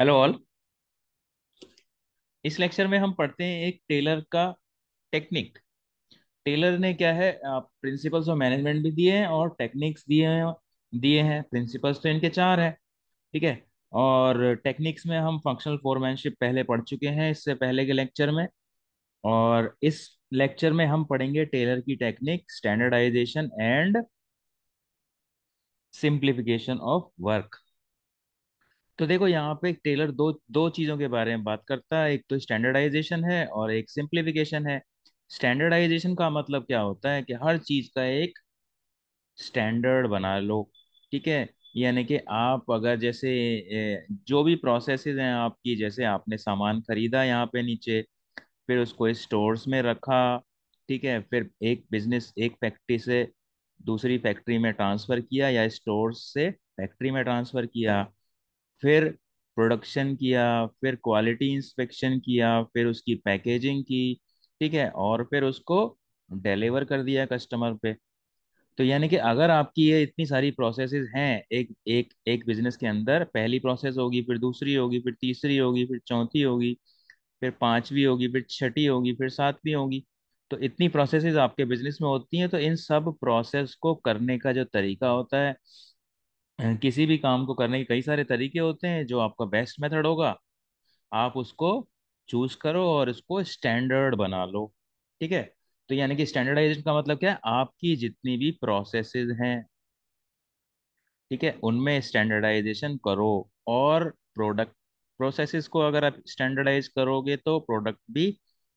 Hello all इस lecture में हम पढ़ते हैं एक टेलर का टेक्निक टेलर ने क्या है प्रिंसिपल्स ऑफ मैनेजमेंट भी दिए हैं और टेक्निक्स दिए हैं दिए हैं प्रिंसिपल्स तो इनके चार हैं ठीक है और टेक्निक्स में हम फंक्शनल फोरमैनशिप पहले पढ़ चुके हैं इससे पहले के लेक्चर में और इस लेक्चर में हम पढ़ेंगे टेलर की technique standardisation and simplification of work तो देखो यहाँ पे टेलर दो दो चीज़ों के बारे में बात करता है एक तो स्टैंडर्डाइजेशन है और एक सिंप्लीफिकेशन है स्टैंडर्डाइजेशन का मतलब क्या होता है कि हर चीज़ का एक स्टैंडर्ड बना लो ठीक है यानी कि आप अगर जैसे जो भी प्रोसेसेस हैं आपकी जैसे आपने सामान खरीदा यहाँ पे नीचे फिर उसको स्टोर्स में रखा ठीक है फिर एक बिजनेस एक फैक्ट्री से दूसरी फैक्ट्री में ट्रांसफ़र किया या स्टोर से फैक्ट्री में ट्रांसफ़र किया फिर प्रोडक्शन किया फिर क्वालिटी इंस्पेक्शन किया फिर उसकी पैकेजिंग की ठीक है और फिर उसको डिलीवर कर दिया कस्टमर पे तो यानी कि अगर आपकी ये इतनी सारी प्रोसेसेस हैं एक एक एक बिजनेस के अंदर पहली प्रोसेस होगी फिर दूसरी होगी फिर तीसरी होगी फिर चौथी होगी फिर पांचवी होगी फिर छठी होगी फिर सातवीं होगी तो इतनी प्रोसेसेस आपके बिजनेस में होती हैं तो इन सब प्रोसेस को करने का जो तरीका होता है किसी भी काम को करने के कई सारे तरीके होते हैं जो आपका बेस्ट मेथड होगा आप उसको चूज करो और उसको स्टैंडर्ड बना लो ठीक है तो यानी कि स्टैंडर्डाइजेशन का मतलब क्या है आपकी जितनी भी प्रोसेसेस हैं ठीक है उनमें स्टैंडर्डाइजेशन करो और प्रोडक्ट प्रोसेसेस को अगर आप स्टैंडर्डाइज करोगे तो प्रोडक्ट भी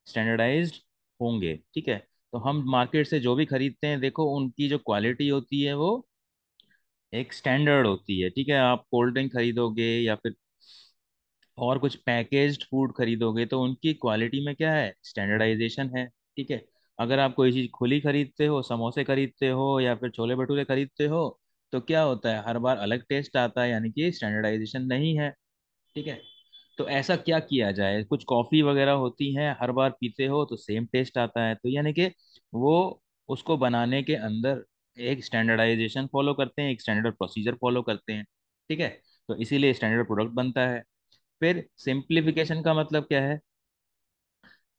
स्टैंडर्डाइज होंगे ठीक है तो हम मार्केट से जो भी खरीदते हैं देखो उनकी जो क्वालिटी होती है वो एक स्टैंडर्ड होती है ठीक है आप कोल्ड ड्रिंक खरीदोगे या फिर और कुछ पैकेज्ड फूड खरीदोगे तो उनकी क्वालिटी में क्या है स्टैंडर्डाइजेशन है ठीक है अगर आप कोई चीज़ खुली खरीदते हो समोसे खरीदते हो या फिर छोले भटूरे खरीदते हो तो क्या होता है हर बार अलग टेस्ट आता है यानी कि स्टैंडर्डाइजेशन नहीं है ठीक है तो ऐसा क्या किया जाए कुछ कॉफ़ी वगैरह होती हैं हर बार पीते हो तो सेम टेस्ट आता है तो यानी कि वो उसको बनाने के अंदर एक स्टैंडर्डाइजेशन फॉलो करते हैं एक स्टैंडर्ड प्रोसीजर फॉलो करते हैं ठीक है तो इसीलिए स्टैंडर्ड प्रोडक्ट बनता है फिर सिंप्लीफिकेशन का मतलब क्या है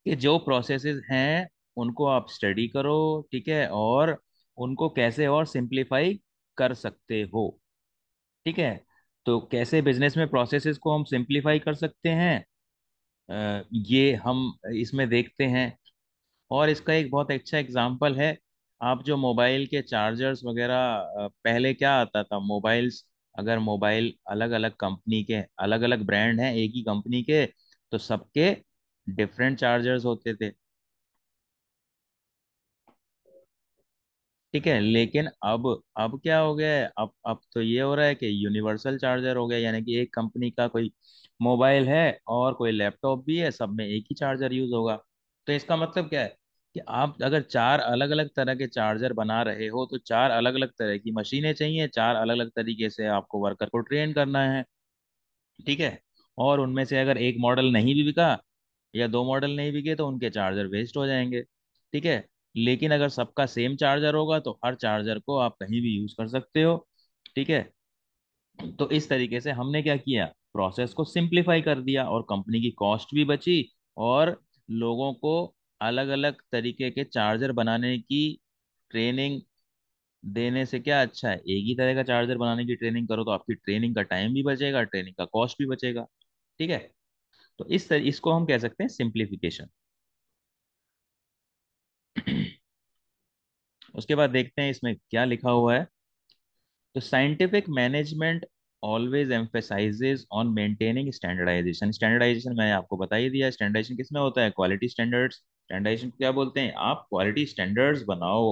कि जो प्रोसेसेस हैं उनको आप स्टडी करो ठीक है और उनको कैसे और सिंप्लीफाई कर सकते हो ठीक है तो कैसे बिजनेस में प्रोसेसेस को हम सिंप्लीफाई कर सकते हैं ये हम इसमें देखते हैं और इसका एक बहुत अच्छा एग्जाम्पल है आप जो मोबाइल के चार्जर्स वगैरह पहले क्या आता था मोबाइल्स अगर मोबाइल अलग अलग कंपनी के अलग अलग ब्रांड हैं एक ही कंपनी के तो सबके डिफरेंट चार्जर्स होते थे ठीक है लेकिन अब अब क्या हो गया है अब अब तो ये हो रहा है कि यूनिवर्सल चार्जर हो गया यानी कि एक कंपनी का कोई मोबाइल है और कोई लैपटॉप भी है सब में एक ही चार्जर यूज होगा तो इसका मतलब क्या है कि आप अगर चार अलग अलग तरह के चार्जर बना रहे हो तो चार अलग अलग तरह की मशीनें चाहिए चार अलग अलग तरीके से आपको वर्कर को ट्रेन करना है ठीक है और उनमें से अगर एक मॉडल नहीं भी बिका या दो मॉडल नहीं बिके तो उनके चार्जर वेस्ट हो जाएंगे ठीक है लेकिन अगर सबका सेम चार्जर होगा तो हर चार्जर को आप कहीं भी यूज़ कर सकते हो ठीक है तो इस तरीके से हमने क्या किया प्रोसेस को सिंप्लीफाई कर दिया और कंपनी की कॉस्ट भी बची और लोगों को अलग अलग तरीके के चार्जर बनाने की ट्रेनिंग देने से क्या अच्छा है एक ही तरह का चार्जर बनाने की ट्रेनिंग करो तो आपकी ट्रेनिंग का टाइम भी बचेगा ट्रेनिंग का कॉस्ट भी बचेगा ठीक है तो इस तर, इसको हम कह सकते हैं सिंप्लीफिकेशन उसके बाद देखते हैं इसमें क्या लिखा हुआ है तो scientific management always emphasises on maintaining standardisation standardisation मैंने आपको बता ही दिया स्टैंडर्डाइजेशन किसमें होता है क्वालिटी स्टैंडर्ड्स स्टैंडर्डाइजेशन क्या बोलते हैं आप क्वालिटी स्टैंडर्ड्स बनाओ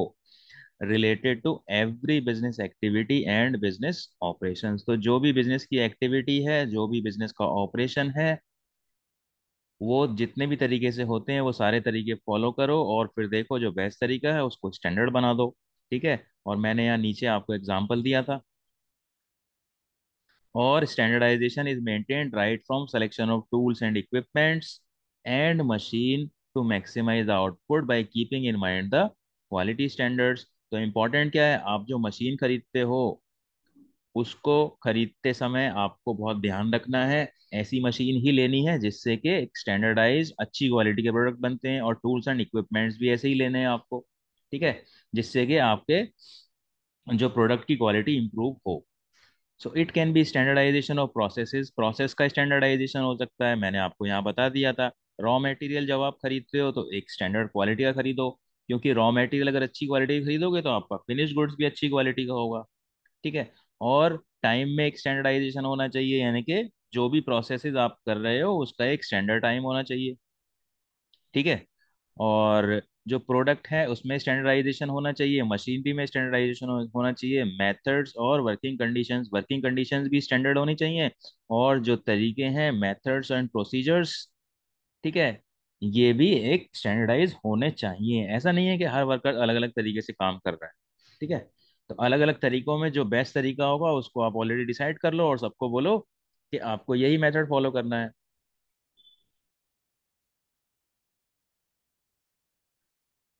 related to every business activity and business operation तो जो भी बिजनेस की एक्टिविटी है जो भी बिजनेस का ऑपरेशन है वो जितने भी तरीके से होते हैं वो सारे तरीके फॉलो करो और फिर देखो जो बेस्ट तरीका है उसको स्टैंडर्ड बना दो ठीक है और मैंने यहाँ नीचे आपको एग्जाम्पल दिया था और standardisation is maintained right from selection of tools and equipments and machine to maximize the output by keeping in mind the quality standards तो इम्पॉर्टेंट क्या है आप जो मशीन खरीदते हो उसको खरीदते समय आपको बहुत ध्यान रखना है ऐसी मशीन ही लेनी है जिससे कि स्टैंडर्डाइज अच्छी क्वालिटी के प्रोडक्ट बनते हैं और टूल्स एंड इक्विपमेंट्स भी ऐसे ही लेने हैं आपको ठीक है जिससे कि आपके जो प्रोडक्ट की क्वालिटी इंप्रूव हो so it can be standardisation of processes process का स्टैंडर्डाइजेशन हो सकता है मैंने आपको यहाँ बता दिया था रॉ मटेरियल जब आप खरीदते हो तो एक स्टैंडर्ड क्वालिटी का खरीदो क्योंकि रॉ मटेरियल अगर अच्छी क्वालिटी का खरीदोगे तो आपका फिनिश गुड्स भी अच्छी क्वालिटी का होगा ठीक है और टाइम में एक स्टैंडर्डाइजेशन होना चाहिए यानी कि जो भी प्रोसेसेस आप कर रहे हो उसका एक स्टैंडर्ड टाइम होना चाहिए ठीक है और जो प्रोडक्ट है उसमें स्टैंडर्डाइजेशन होना चाहिए मशीनरी में स्टैंडर्डाइजेशन होना चाहिए मेथड्स और वर्किंग कंडीशंस वर्किंग कंडीशंस भी स्टैंडर्ड होनी चाहिए और जो तरीके हैं मेथड्स एंड प्रोसीजर्स ठीक है ये भी एक स्टैंडर्डाइज होने चाहिए ऐसा नहीं है कि हर वर्कर अलग अलग तरीके से काम कर रहा है ठीक है तो अलग अलग तरीकों में जो बेस्ट तरीका होगा उसको आप ऑलरेडी डिसाइड कर लो और सबको बोलो कि आपको यही मेथड फॉलो करना है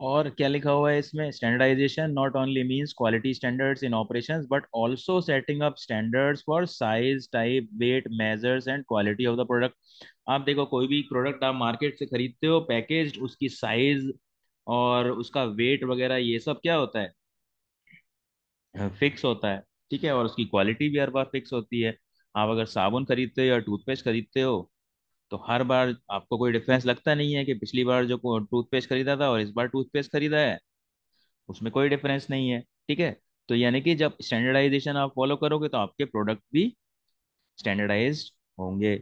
और क्या लिखा हुआ है इसमें standardisation not only means quality standards in operations but also setting up standards for size type weight measures and quality of the product आप देखो कोई भी प्रोडक्ट आप मार्केट से खरीदते हो पैकेज उसकी साइज और उसका वेट वगैरह ये सब क्या होता है फिक्स हाँ, होता है ठीक है और उसकी क्वालिटी भी हर बार फिक्स होती है आप अगर साबुन खरीदते हो या टूथपेस्ट खरीदते हो तो हर बार आपको कोई डिफरेंस लगता नहीं है कि पिछली बार जो टूथपेस्ट खरीदा था और इस बार टूथपेस्ट खरीदा है उसमें कोई डिफरेंस नहीं है ठीक है तो यानी कि जब स्टैंडर्डाइजेशन आप फॉलो करोगे तो आपके प्रोडक्ट भी स्टैंडर्डाइज होंगे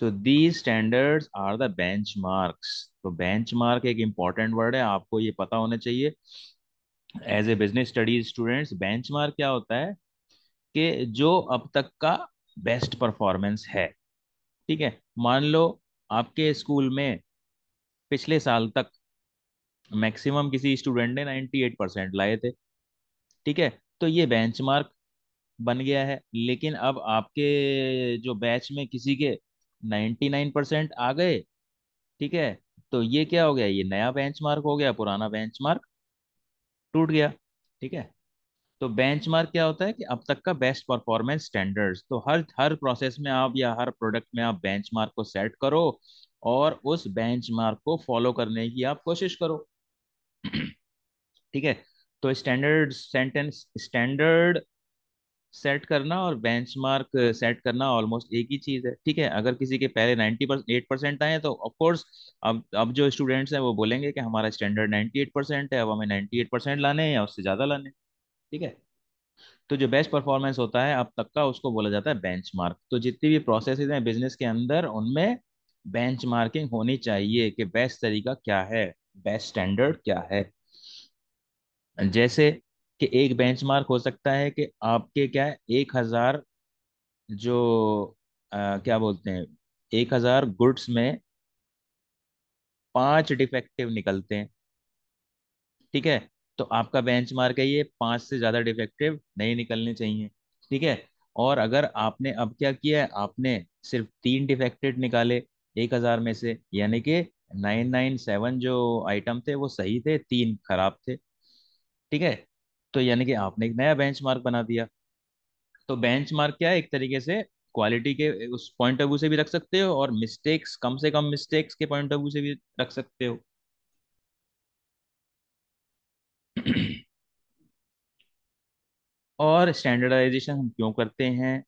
so the standards are the benchmarks तो बेंच मार्क एक इम्पॉर्टेंट वर्ड है आपको ये पता होना चाहिए as a business studies students benchmark क्या होता है कि जो अब तक का बेस्ट परफॉर्मेंस है ठीक है मान लो आपके स्कूल में पिछले साल तक मैक्सिमम किसी स्टूडेंट ने 98 परसेंट लाए थे ठीक है तो ये बेंचमार्क बन गया है लेकिन अब आपके जो बैच में किसी के 99 परसेंट आ गए ठीक है तो ये क्या हो गया ये नया बेंचमार्क हो गया पुराना बेंचमार्क टूट गया ठीक है तो बेंचमार्क क्या होता है कि अब तक का बेस्ट परफॉर्मेंस स्टैंडर्ड्स तो हर हर प्रोसेस में आप या हर प्रोडक्ट में आप बेंचमार्क को सेट करो और उस बेंचमार्क को फॉलो करने की आप कोशिश करो ठीक है तो स्टैंडर्ड सेंटेंस स्टैंडर्ड सेट करना और बेंचमार्क सेट करना ऑलमोस्ट एक ही चीज़ है ठीक है अगर किसी के पहले नाइन्टी एट परसेंट आए तो ऑफकोर्स अब अब जो स्टूडेंट्स हैं वो बोलेंगे कि हमारा स्टैंडर्ड नाइन्टी एट परसेंट है अब हमें नाइन्टी एट परसेंट लाने हैं या उससे ज़्यादा लाने हैं ठीक है तो जो बेस्ट परफॉर्मेंस होता है अब तक का उसको बोला जाता है बेंचमार्क तो जितनी भी प्रोसेस हैं बिजनेस के अंदर उनमें बेंचमार्किंग होनी चाहिए कि बेस्ट तरीका क्या है बेस्ट स्टैंडर्ड क्या है जैसे कि एक बेंचमार्क हो सकता है कि आपके क्या है एक हज़ार जो आ, क्या बोलते हैं एक हज़ार गुड्स में पांच डिफेक्टिव निकलते हैं ठीक है तो आपका बेंच मार्क है ये पांच से ज़्यादा डिफेक्टिव नहीं निकलने चाहिए ठीक है और अगर आपने अब क्या किया है आपने सिर्फ तीन डिफेक्टेड निकाले एक हज़ार में से यानी कि नाइन नाइन सेवन जो आइटम थे वो सही थे तीन खराब थे ठीक है तो यानी कि आपने एक नया बेंच मार्क बना दिया तो बेंच मार्क क्या है एक तरीके से क्वालिटी के उस पॉइंट ऑफ व्यू से भी रख सकते हो और मिस्टेक्स कम से कम मिस्टेक्स के पॉइंट ऑफ व्यू से भी रख सकते हो और स्टैंडर्डाइजेशन हम क्यों करते हैं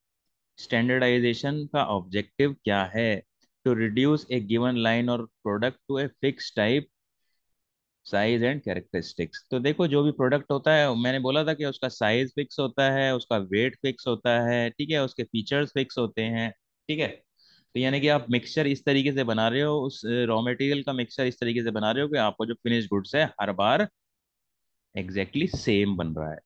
स्टैंडर्डाइजेशन का ऑब्जेक्टिव क्या है to reduce a given line और product to a fix type size and characteristics तो देखो जो भी प्रोडक्ट होता है मैंने बोला था कि उसका साइज फिक्स होता है उसका वेट फिक्स होता है ठीक है उसके फीचर्स फिक्स होते हैं ठीक है तो यानी कि आप मिक्सचर इस तरीके से बना रहे हो उस रॉ मटेरियल का मिक्सचर इस तरीके से बना रहे हो कि आपको जो फिनिश गुड्स है हर बार एग्जैक्टली exactly सेम बन रहा है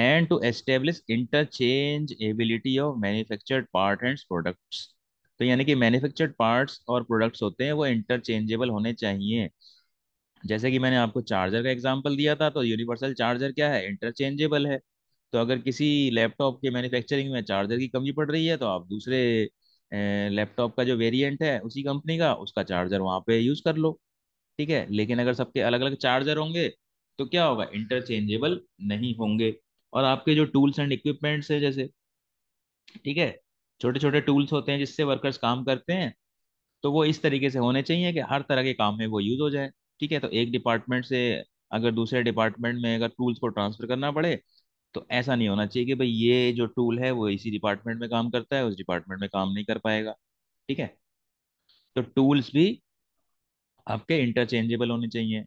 and to establish interchangeability of manufactured part and products तो यानी कि मैन्युफैक्चर्ड पार्ट्स और प्रोडक्ट्स होते हैं वो इंटरचेंजेबल होने चाहिए जैसे कि मैंने आपको चार्जर का एग्जांपल दिया था तो यूनिवर्सल चार्जर क्या है इंटरचेंजेबल है तो अगर किसी लैपटॉप के मैन्युफैक्चरिंग में चार्जर की कमी पड़ रही है तो आप दूसरे लैपटॉप का जो वेरिएंट है उसी कंपनी का उसका चार्जर वहाँ पे यूज़ कर लो ठीक है लेकिन अगर सबके अलग अलग चार्जर होंगे तो क्या होगा इंटरचेंजेबल नहीं होंगे और आपके जो टूल्स एंड इक्विपमेंट्स है जैसे ठीक है छोटे छोटे टूल्स होते हैं जिससे वर्कर्स काम करते हैं तो वो इस तरीके से होने चाहिए कि हर तरह के काम में वो यूज़ हो जाए ठीक है तो एक डिपार्टमेंट से अगर दूसरे डिपार्टमेंट में अगर टूल्स को ट्रांसफ़र करना पड़े तो ऐसा नहीं होना चाहिए कि भाई ये जो टूल है वो इसी डिपार्टमेंट में काम करता है उस डिपार्टमेंट में काम नहीं कर पाएगा ठीक है तो टूल्स भी आपके इंटरचेंजेबल होने चाहिए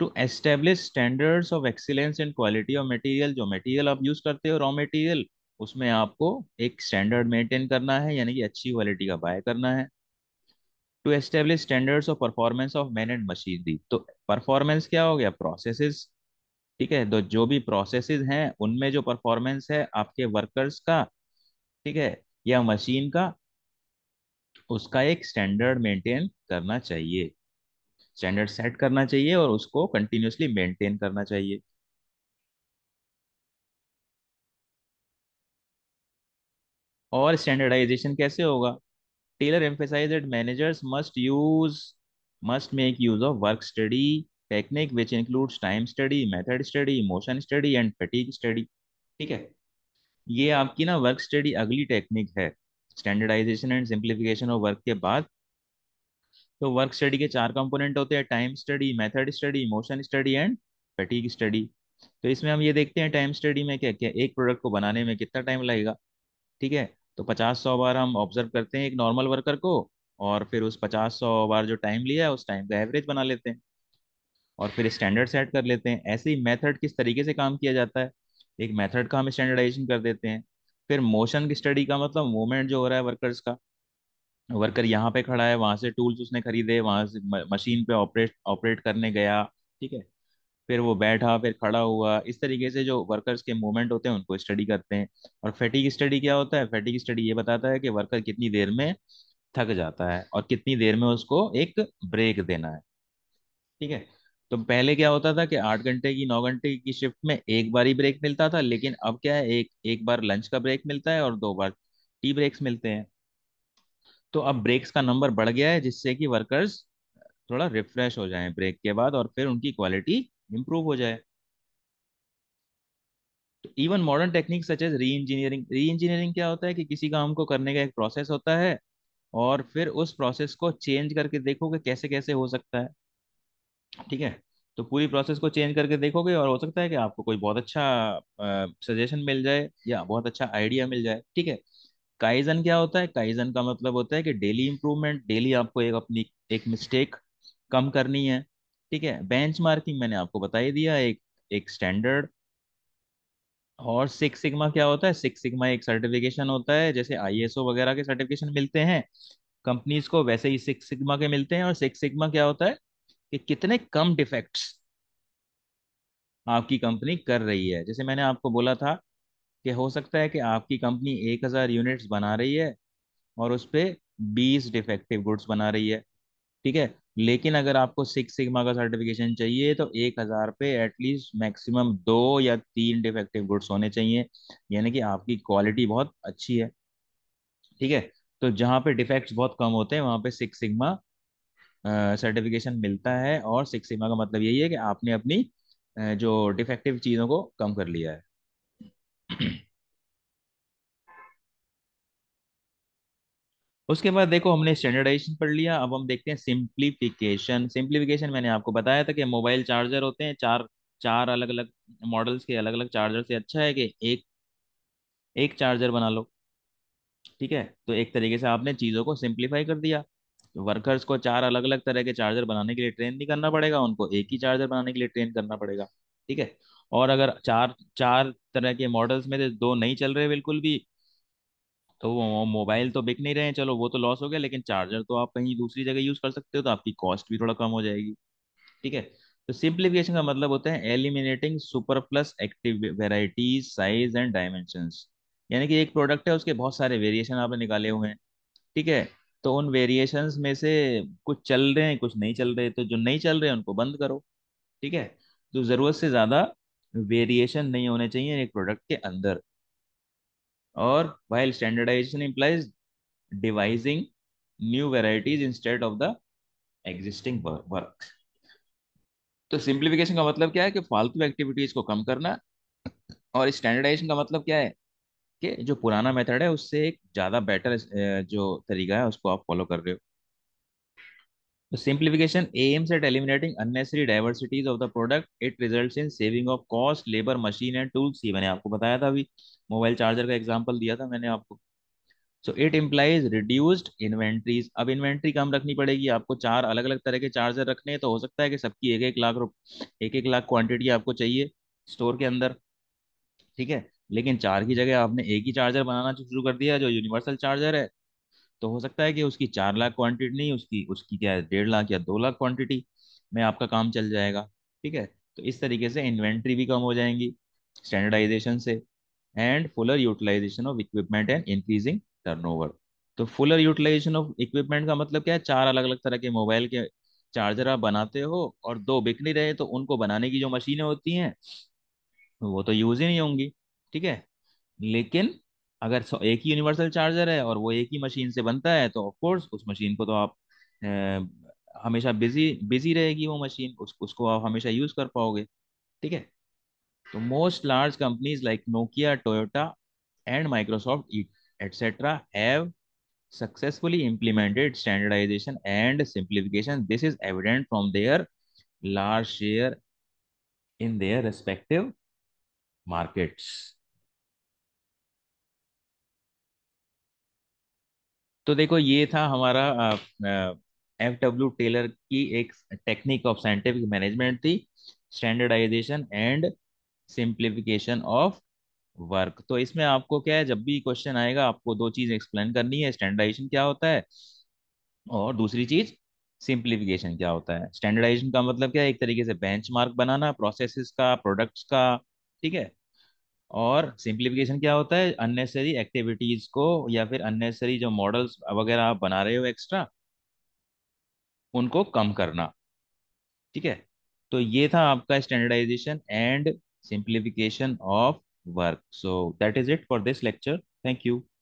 to establish standards of excellence and quality of material जो material आप यूज करते हो रॉ material उसमें आपको एक स्टैंडर्ड maintain करना है यानी कि अच्छी क्वालिटी का बाय करना है to standards standards of performance of man and the तो परफॉर्मेंस क्या हो गया प्रोसेसिस ठीक है तो जो भी प्रोसेसेस हैं उनमें जो परफॉर्मेंस है आपके वर्कर्स का ठीक है या मशीन का उसका एक स्टैंडर्ड मेंटेन करना चाहिए स्टैंडर्ड सेट करना चाहिए और उसको कंटिन्यूसली मेंटेन करना चाहिए और स्टैंडर्डाइजेशन कैसे होगा Taylor emphasise managers must use must make use of work study technique which includes time study method study motion study and fatigue study ठीक है ये आपकी ना वर्क स्टडी अगली टेक्निक है standardisation and simplification of work के बाद तो वर्क स्टडी के चार कंपोनेंट होते हैं time study method study motion study and fatigue study तो इसमें हम ये देखते हैं टाइम स्टडी में क्या क्या एक प्रोडक्ट को बनाने में कितना टाइम लगेगा ठीक है तो पचास सौ बार हम ऑब्जर्व करते हैं एक नॉर्मल वर्कर को और फिर उस पचास सौ बार जो टाइम लिया है उस टाइम का एवरेज बना लेते हैं और फिर स्टैंडर्ड सेट कर लेते हैं ऐसे ही मैथड किस तरीके से काम किया जाता है एक मैथड का हम स्टैंडर्डाइजेशन कर देते हैं फिर मोशन की स्टडी का मतलब मूवमेंट जो हो रहा है वर्कर्स का वर्कर यहाँ पे खड़ा है वहां से टूल्स उसने खरीदे वहां से मशीन पे ऑपरेट ऑपरेट करने गया ठीक है फिर वो बैठा फिर खड़ा हुआ इस तरीके से जो वर्कर्स के मूवमेंट होते हैं उनको स्टडी करते हैं और फैटिक स्टडी क्या होता है फैटिक स्टडी ये बताता है कि वर्कर कितनी देर में थक जाता है और कितनी देर में उसको एक ब्रेक देना है ठीक है तो पहले क्या होता था कि आठ घंटे की नौ घंटे की शिफ्ट में एक बार ही ब्रेक मिलता था लेकिन अब क्या है एक एक बार लंच का ब्रेक मिलता है और दो बार टी ब्रेक्स मिलते हैं तो अब ब्रेक्स का नंबर बढ़ गया है जिससे कि वर्कर्स थोड़ा रिफ्रेश हो जाएं ब्रेक के बाद और फिर उनकी क्वालिटी इंप्रूव हो जाए तो even modern technique such as reengineering reengineering क्या होता है कि किसी काम को करने का एक प्रोसेस होता है और फिर उस प्रोसेस को चेंज करके देखोगे कैसे कैसे हो सकता है ठीक है तो पूरी प्रोसेस को चेंज करके देखोगे और हो सकता है कि आपको कोई बहुत अच्छा सजेशन मिल जाए या बहुत अच्छा आइडिया मिल जाए ठीक है काइजन क्या होता है काइजन का मतलब होता है कि डेली इंप्रूवमेंट डेली आपको एक अपनी एक मिस्टेक कम करनी है ठीक है बेंच मार्किंग मैंने आपको बता ही दिया एक एक स्टैंडर्ड और सिक्स सिग्मा क्या होता है सिक्स सिग्मा एक सर्टिफिकेशन होता है जैसे आईएसओ वगैरह के सर्टिफिकेशन मिलते हैं कंपनीज को वैसे ही सिक्स सिग्मा के मिलते हैं और सिक्स सिग्मा क्या होता है कि कितने कम डिफेक्ट्स आपकी कंपनी कर रही है जैसे मैंने आपको बोला था कि हो सकता है कि आपकी कंपनी एक हज़ार यूनिट्स बना रही है और उस पर बीस डिफेक्टिव गुड्स बना रही है ठीक है लेकिन अगर आपको सिक्स सिग्मा का सर्टिफिकेशन चाहिए तो एक हज़ार पे एटलीस्ट मैक्सिमम दो या तीन डिफेक्टिव गुड्स होने चाहिए यानी कि आपकी क्वालिटी बहुत अच्छी है ठीक है तो जहाँ पे डिफेक्ट्स बहुत कम होते हैं वहाँ पे सिक्स सिग्मा सर्टिफिकेशन मिलता है और सिक्स सिग्मा का मतलब यही है कि आपने अपनी जो डिफेक्टिव चीज़ों को कम कर लिया है उसके बाद देखो हमने स्टैंडर्डाइजेशन पढ़ लिया अब हम देखते हैं सिंप्लीफिकेशन सिंप्लीफिकेशन मैंने आपको बताया था कि मोबाइल चार्जर होते हैं चार चार अलग अलग मॉडल्स के अलग अलग चार्जर से अच्छा है कि एक एक चार्जर बना लो ठीक है तो एक तरीके से आपने चीज़ों को सिंप्लीफाई कर दिया वर्कर्स को चार अलग अलग तरह के चार्जर बनाने के लिए ट्रेन नहीं करना पड़ेगा उनको एक ही चार्जर बनाने के लिए ट्रेन करना पड़ेगा ठीक है और अगर चार चार तरह के मॉडल्स में से दो नहीं चल रहे बिल्कुल भी तो वो मोबाइल तो बिक नहीं रहे हैं चलो वो तो लॉस हो गया लेकिन चार्जर तो आप कहीं दूसरी जगह यूज़ कर सकते हो तो आपकी कॉस्ट भी थोड़ा कम हो जाएगी ठीक है तो सिंप्लीफिकेशन का मतलब होता है eliminating super plus active varieties size and dimension यानी कि एक प्रोडक्ट है उसके बहुत सारे वेरिएशन आपने निकाले हुए हैं ठीक है तो उन वेरिएशन में से कुछ चल रहे हैं कुछ नहीं चल रहे तो जो नहीं चल रहे हैं उनको बंद करो ठीक है तो ज़रूरत से ज़्यादा वेरिएशन नहीं होने चाहिए एक प्रोडक्ट के अंदर और while standardisation implies devising new varieties instead of the existing work तो सिंप्लीफिकेशन का मतलब क्या है कि फालतू एक्टिविटीज को कम करना और स्टैंडर्डाइजेशन का मतलब क्या है कि जो पुराना मेथड है उससे एक ज़्यादा बेटर जो तरीका है उसको आप फॉलो कर रहे हो simplification aims at eliminating eliminating unnecessary diversities of the product. It results in saving of cost, labor, machine and tools. मैंने आपको बताया था अभी मोबाइल चार्जर का एग्जांपल दिया था मैंने आपको so it implies reduced inventories अब इन्वेंट्री कम रखनी पड़ेगी आपको चार अलग अलग तरह के चार्जर रखने हैं तो हो सकता है कि सबकी एक एक लाख रुप एक एक लाख क्वांटिटी आपको चाहिए स्टोर के अंदर ठीक है लेकिन चार की जगह आपने एक ही चार्जर बनाना शुरू कर दिया जो यूनिवर्सल चार्जर है तो हो सकता है कि उसकी चार लाख क्वांटिटी नहीं उसकी उसकी क्या है डेढ़ लाख या दो लाख क्वांटिटी में आपका काम चल जाएगा ठीक है तो इस तरीके से इन्वेंट्री भी कम हो जाएंगी स्टैंडर्डाइजेशन से and fuller utilisation of equipment and increasing turnover तो फुलर यूटिलाइजेशन ऑफ इक्विपमेंट का मतलब क्या है चार अलग अलग तरह के मोबाइल के चार्जर आप बनाते हो और दो बिक नहीं रहे तो उनको बनाने की जो मशीनें होती हैं वो तो यूज ही नहीं होंगी ठीक है लेकिन अगर एक ही यूनिवर्सल चार्जर है और वो एक ही मशीन से बनता है तो ऑफकोर्स उस मशीन को तो आप ए, हमेशा बिजी बिजी रहेगी वो मशीन उस उसको आप हमेशा यूज़ कर पाओगे ठीक है तो most large companies like Nokia Toyota and Microsoft etcetera have successfully implemented standardisation and simplification this is evident from their large share in their respective markets तो देखो ये था हमारा एफ डब्ल्यू टेलर की एक टेक्निक ऑफ साइंटिफिक मैनेजमेंट थी standardisation and simplification of work तो इसमें आपको क्या है जब भी क्वेश्चन आएगा आपको दो चीज एक्सप्लेन करनी है स्टैंडर्डाइजेशन क्या होता है और दूसरी चीज सिंप्लीफिकेशन क्या होता है स्टैंडर्डाइजेशन का मतलब क्या है एक तरीके से बेंचमार्क बनाना प्रोसेसेस का प्रोडक्ट्स का ठीक है और सिंप्लीफिकेशन क्या होता है अननेसेसरी एक्टिविटीज को या फिर अननेसेसरी जो मॉडल्स वगैरह आप बना रहे हो एक्स्ट्रा उनको कम करना ठीक है तो ये था आपका standardization and simplification of work so that is it for this lecture thank you